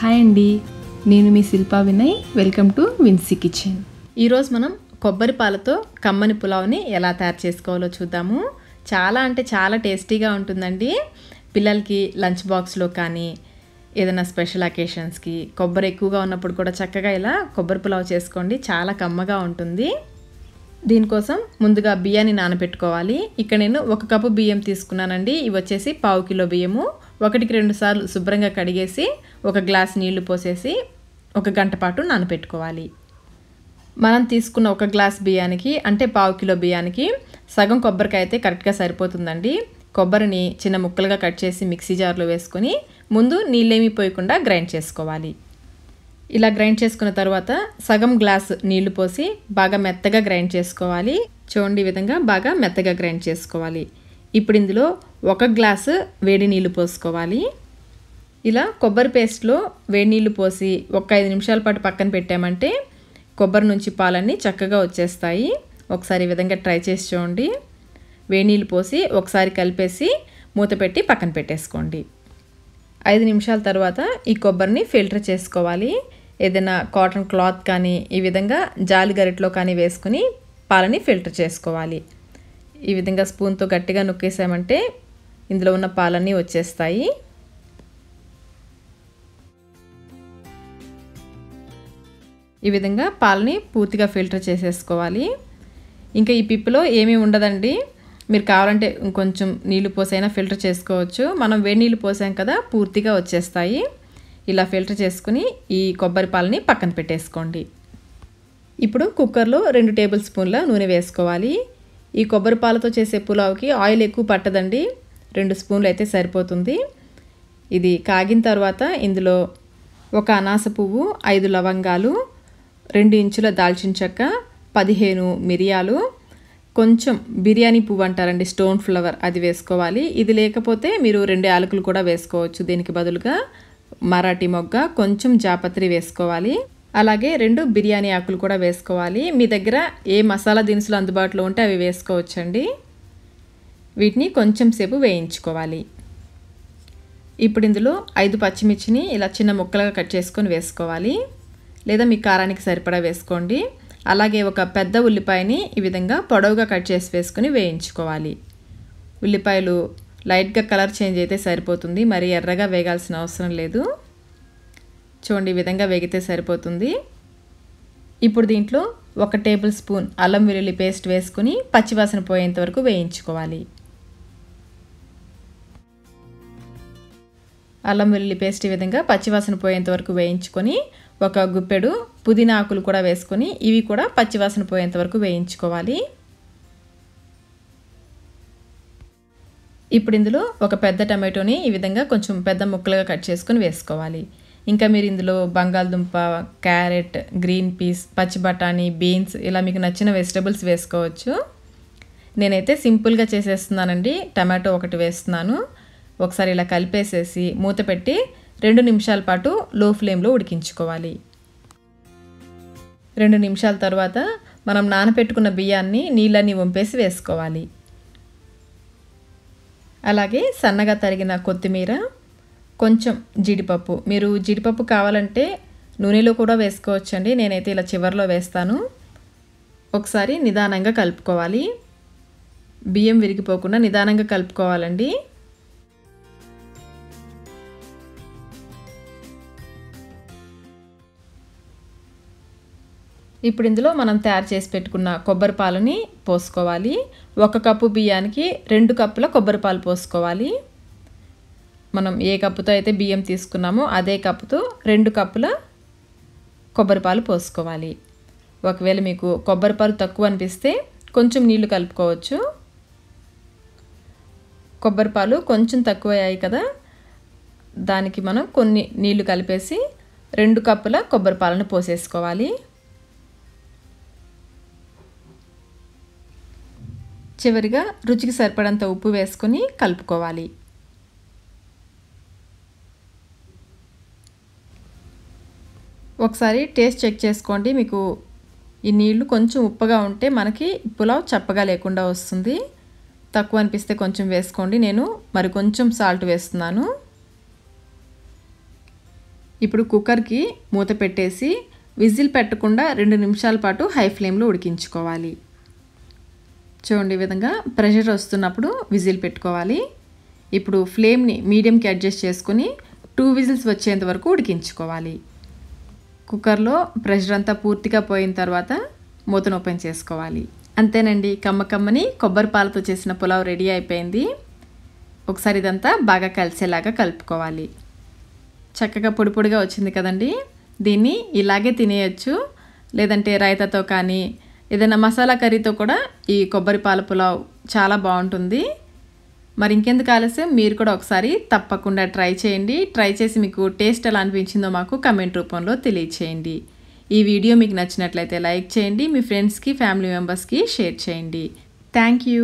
hi అండి నేను మీ Shilpa Vinay welcome to Vinsy kitchen ఈరోజు మనం కొబ్బరి పాలతో కమ్మని పులావ్ని ఎలా తయారు చేసుకోవాలో చూద్దాము చాలా అంటే చాలా టేస్టీగా ఉంటుందండి పిల్లలకి లంచ్ బాక్స్లో కానీ ఏదైనా స్పెషల్ అకేషన్స్కి కొబ్బరి ఎక్కువగా ఉన్నప్పుడు కూడా చక్కగా ఇలా కొబ్బరి పులావ్ చేసుకోండి చాలా కమ్మగా ఉంటుంది దీనికోసం ముందుగా బియ్యాన్ని నానబెట్టుకోవాలి ఇక్కడ నేను ఒక కప్పు బియ్యం తీసుకున్నానండి ఇవి వచ్చేసి పావు కిలో బియ్యము ఒకటికి రెండు సార్లు శుభ్రంగా కడిగేసి ఒక గ్లాస్ నీళ్లు పోసేసి ఒక గంట పాటు నానపెట్టుకోవాలి మనం తీసుకున్న ఒక గ్లాస్ బియ్యానికి అంటే పావు కిలో బియ్యానికి సగం కొబ్బరికాయ అయితే కరెక్ట్గా సరిపోతుందండి కొబ్బరిని చిన్న ముక్కలుగా కట్ చేసి మిక్సీ జార్లో వేసుకొని ముందు నీళ్ళేమీ పోయకుండా గ్రైండ్ చేసుకోవాలి ఇలా గ్రైండ్ చేసుకున్న తర్వాత సగం గ్లాస్ నీళ్లు పోసి బాగా మెత్తగా గ్రైండ్ చేసుకోవాలి చూడండి విధంగా బాగా మెత్తగా గ్రైండ్ చేసుకోవాలి ఇప్పుడు ఇందులో ఒక గ్లాసు వేడి నీళ్ళు పోసుకోవాలి ఇలా కొబ్బరి పేస్ట్లో వేడి నీళ్ళు పోసి ఒక ఐదు నిమిషాల పాటు పక్కన పెట్టామంటే కొబ్బరి నుంచి పాలన్నీ చక్కగా వచ్చేస్తాయి ఒకసారి ఈ విధంగా ట్రై చేసి చూడండి వేడి నీళ్ళు పోసి ఒకసారి కలిపేసి మూత పెట్టి పక్కన పెట్టేసుకోండి ఐదు నిమిషాల తర్వాత ఈ కొబ్బరిని ఫిల్టర్ చేసుకోవాలి ఏదైనా కాటన్ క్లాత్ కానీ ఈ విధంగా జాలి గరిట్లో కానీ వేసుకుని పాలని ఫిల్టర్ చేసుకోవాలి ఈ విధంగా స్పూన్తో గట్టిగా నొక్కేసామంటే ఇందులో ఉన్న పాలన్నీ వచ్చేస్తాయి ఈ విధంగా పాలని పూర్తిగా ఫిల్టర్ చేసేసుకోవాలి ఇంకా ఈ పిప్పులో ఏమీ ఉండదండి మీరు కావాలంటే ఇంకొంచెం నీళ్లు పోసైనా ఫిల్టర్ చేసుకోవచ్చు మనం వేడి నీళ్ళు పోసాం కదా పూర్తిగా వచ్చేస్తాయి ఇలా ఫిల్టర్ చేసుకుని ఈ కొబ్బరి పాలని పక్కన పెట్టేసుకోండి ఇప్పుడు కుక్కర్లో రెండు టేబుల్ స్పూన్ల నూనె వేసుకోవాలి ఈ కొబ్బరి పాలతో చేసే పులావ్కి ఆయిల్ ఎక్కువ పట్టదండి రెండు స్పూన్లు అయితే సరిపోతుంది ఇది కాగిన తర్వాత ఇందులో ఒక అనాస పువ్వు ఐదు లవంగాలు రెండు ఇంచుల దాల్చిన చెక్క పదిహేను మిరియాలు కొంచెం బిర్యానీ పువ్వు అంటారండి స్టోన్ ఫ్లవర్ అది వేసుకోవాలి ఇది లేకపోతే మీరు రెండు యాలకులు కూడా వేసుకోవచ్చు దీనికి బదులుగా మరాఠీ మొగ్గ కొంచెం జాపత్రి వేసుకోవాలి అలాగే రెండు బిర్యానీ ఆకులు కూడా వేసుకోవాలి మీ దగ్గర ఏ మసాలా దినుసులు అందుబాటులో ఉంటే అవి వేసుకోవచ్చండి వీటిని కొంచెం సేపు వేయించుకోవాలి ఇప్పుడు ఇందులో ఐదు పచ్చిమిర్చిని ఇలా చిన్న ముక్కలుగా కట్ చేసుకొని వేసుకోవాలి లేదా మీ కారానికి సరిపడా వేసుకోండి అలాగే ఒక పెద్ద ఉల్లిపాయని ఈ విధంగా పొడవుగా కట్ చేసి వేసుకొని వేయించుకోవాలి ఉల్లిపాయలు లైట్గా కలర్ చేంజ్ అయితే సరిపోతుంది మరి ఎర్రగా వేగాల్సిన అవసరం లేదు చూడండి ఈ విధంగా వేగితే సరిపోతుంది ఇప్పుడు దీంట్లో ఒక టేబుల్ స్పూన్ అల్లం వెల్లుల్లి పేస్ట్ వేసుకుని పచ్చివాసన పోయేంత వరకు వేయించుకోవాలి అల్లం వెల్లుల్లి పేస్ట్ ఈ విధంగా పచ్చివాసన పోయేంత వరకు వేయించుకొని ఒక గుప్పెడు పుదీనా ఆకులు కూడా వేసుకొని ఇవి కూడా పచ్చివాసన పోయేంత వరకు వేయించుకోవాలి ఇప్పుడు ఇందులో ఒక పెద్ద టమాటోని ఈ విధంగా కొంచెం పెద్ద ముక్కలుగా కట్ చేసుకొని వేసుకోవాలి ఇంకా మీరు ఇందులో బంగాళదుంప క్యారెట్ గ్రీన్ పీస్ పచ్చి బఠానీ బీన్స్ ఇలా మీకు నచ్చిన వెజిటబుల్స్ వేసుకోవచ్చు నేనైతే సింపుల్గా చేసేస్తున్నానండి టమాటో ఒకటి వేస్తున్నాను ఒకసారి ఇలా కలిపేసేసి మూత పెట్టి రెండు నిమిషాల పాటు లో ఫ్లేమ్లో ఉడికించుకోవాలి రెండు నిమిషాల తర్వాత మనం నానపెట్టుకున్న బియ్యాన్ని నీళ్ళని వంపేసి వేసుకోవాలి అలాగే సన్నగా తరిగిన కొత్తిమీర కొంచెం జీడిపప్పు మీరు జీడిపప్పు కావాలంటే నూనెలో కూడా వేసుకోవచ్చండి నేనైతే ఇలా చివరిలో వేస్తాను ఒకసారి నిదానంగా కలుపుకోవాలి బియ్యం విరిగిపోకుండా నిదానంగా కలుపుకోవాలండి ఇప్పుడు ఇందులో మనం తయారు చేసి పెట్టుకున్న కొబ్బరి పాలని పోసుకోవాలి ఒక కప్పు బియ్యానికి రెండు కప్పుల కొబ్బరి పాలు పోసుకోవాలి మనం ఏ కప్పుతో అయితే బియ్యం తీసుకున్నామో అదే కప్పుతో రెండు కప్పుల కొబ్బరి పాలు పోసుకోవాలి ఒకవేళ మీకు కొబ్బరి పాలు తక్కువ అనిపిస్తే కొంచెం నీళ్లు కలుపుకోవచ్చు కొబ్బరి పాలు కొంచెం తక్కువ అయ్యాయి కదా దానికి మనం కొన్ని నీళ్లు కలిపేసి రెండు కప్పుల కొబ్బరి పాలను పోసేసుకోవాలి చివరిగా రుచికి సరిపడంత ఉప్పు వేసుకొని కలుపుకోవాలి ఒకసారి టేస్ట్ చెక్ చేసుకోండి మీకు ఈ నీళ్లు కొంచెం ఉప్పగా ఉంటే మనకి పులావ్ చప్పగా లేకుండా వస్తుంది తక్కువ అనిపిస్తే కొంచెం వేసుకోండి నేను మరి కొంచెం సాల్ట్ వేస్తున్నాను ఇప్పుడు కుక్కర్కి మూత పెట్టేసి విజిల్ పెట్టకుండా రెండు నిమిషాల పాటు హై ఫ్లేమ్లో ఉడికించుకోవాలి చూడండి ఈ విధంగా ప్రెషర్ వస్తున్నప్పుడు విజిల్ పెట్టుకోవాలి ఇప్పుడు ఫ్లేమ్ని మీడియంకి అడ్జస్ట్ చేసుకుని టూ విజిల్స్ వచ్చేంత వరకు ఉడికించుకోవాలి కుక్కర్లో ప్రెషర్ అంతా పూర్తిగా పోయిన తర్వాత మూతను ఓపెన్ చేసుకోవాలి అంతేనండి కమ్మ కమ్మని కొబ్బరి పాలతో చేసిన పులావ్ రెడీ అయిపోయింది ఒకసారి ఇదంతా బాగా కలిసేలాగా కలుపుకోవాలి చక్కగా పొడి పొడిగా వచ్చింది కదండి దీన్ని ఇలాగే తినేయచ్చు లేదంటే రైతాతో కానీ ఏదైనా మసాలా కర్రీతో కూడా ఈ కొబ్బరి పాల పులావ్ చాలా బాగుంటుంది మరి ఇంకెందుకు ఆలస్యం మీరు కూడా ఒకసారి తప్పకుండా ట్రై చేయండి ట్రై చేసి మీకు టేస్ట్ ఎలా అనిపించిందో మాకు కమెంట్ రూపంలో తెలియచేయండి ఈ వీడియో మీకు నచ్చినట్లయితే లైక్ చేయండి మీ ఫ్రెండ్స్కి ఫ్యామిలీ మెంబర్స్కి షేర్ చేయండి థ్యాంక్ యూ